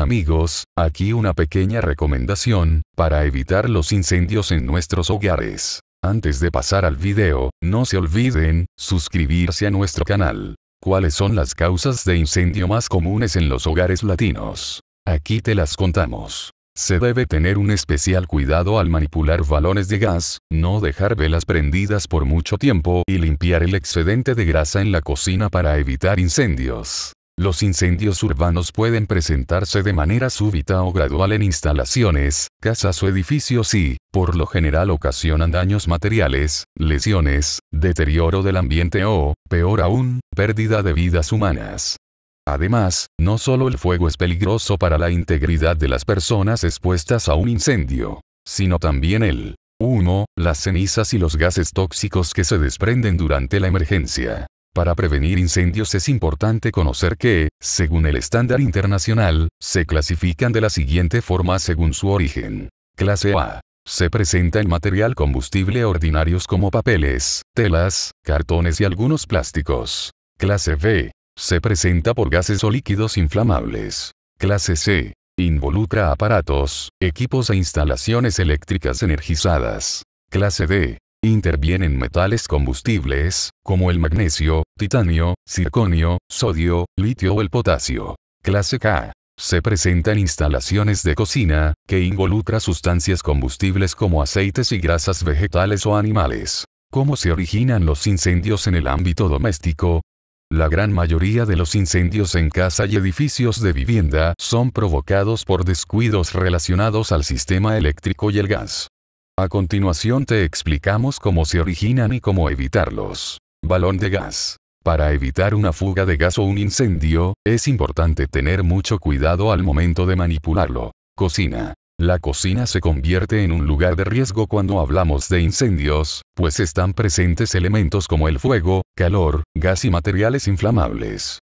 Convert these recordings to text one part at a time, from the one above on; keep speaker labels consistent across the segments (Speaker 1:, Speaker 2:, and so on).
Speaker 1: amigos, aquí una pequeña recomendación, para evitar los incendios en nuestros hogares. Antes de pasar al video, no se olviden, suscribirse a nuestro canal. ¿Cuáles son las causas de incendio más comunes en los hogares latinos? Aquí te las contamos. Se debe tener un especial cuidado al manipular balones de gas, no dejar velas prendidas por mucho tiempo y limpiar el excedente de grasa en la cocina para evitar incendios. Los incendios urbanos pueden presentarse de manera súbita o gradual en instalaciones, casas o edificios y, por lo general, ocasionan daños materiales, lesiones, deterioro del ambiente o, peor aún, pérdida de vidas humanas. Además, no solo el fuego es peligroso para la integridad de las personas expuestas a un incendio, sino también el humo, las cenizas y los gases tóxicos que se desprenden durante la emergencia. Para prevenir incendios es importante conocer que, según el estándar internacional, se clasifican de la siguiente forma según su origen. Clase A. Se presenta en material combustible ordinarios como papeles, telas, cartones y algunos plásticos. Clase B. Se presenta por gases o líquidos inflamables. Clase C. Involucra aparatos, equipos e instalaciones eléctricas energizadas. Clase D Intervienen metales combustibles, como el magnesio, titanio, circonio, sodio, litio o el potasio. Clase K. Se presentan instalaciones de cocina, que involucra sustancias combustibles como aceites y grasas vegetales o animales. ¿Cómo se originan los incendios en el ámbito doméstico? La gran mayoría de los incendios en casa y edificios de vivienda son provocados por descuidos relacionados al sistema eléctrico y el gas. A continuación te explicamos cómo se originan y cómo evitarlos. Balón de gas. Para evitar una fuga de gas o un incendio, es importante tener mucho cuidado al momento de manipularlo. Cocina. La cocina se convierte en un lugar de riesgo cuando hablamos de incendios, pues están presentes elementos como el fuego, calor, gas y materiales inflamables.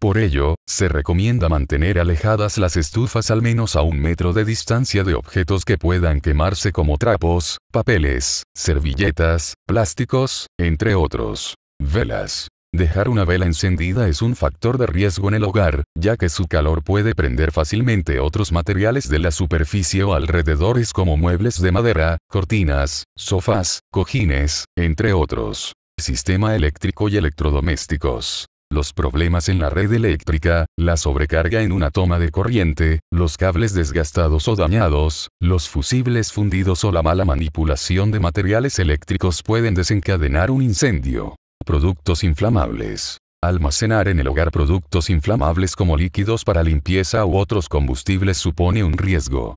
Speaker 1: Por ello, se recomienda mantener alejadas las estufas al menos a un metro de distancia de objetos que puedan quemarse como trapos, papeles, servilletas, plásticos, entre otros. Velas. Dejar una vela encendida es un factor de riesgo en el hogar, ya que su calor puede prender fácilmente otros materiales de la superficie o alrededores como muebles de madera, cortinas, sofás, cojines, entre otros. Sistema eléctrico y electrodomésticos los problemas en la red eléctrica, la sobrecarga en una toma de corriente, los cables desgastados o dañados, los fusibles fundidos o la mala manipulación de materiales eléctricos pueden desencadenar un incendio. Productos inflamables. Almacenar en el hogar productos inflamables como líquidos para limpieza u otros combustibles supone un riesgo.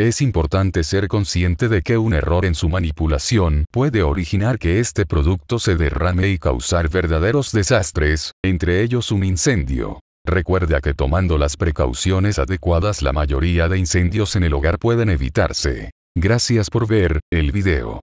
Speaker 1: Es importante ser consciente de que un error en su manipulación puede originar que este producto se derrame y causar verdaderos desastres, entre ellos un incendio. Recuerda que tomando las precauciones adecuadas la mayoría de incendios en el hogar pueden evitarse. Gracias por ver el video.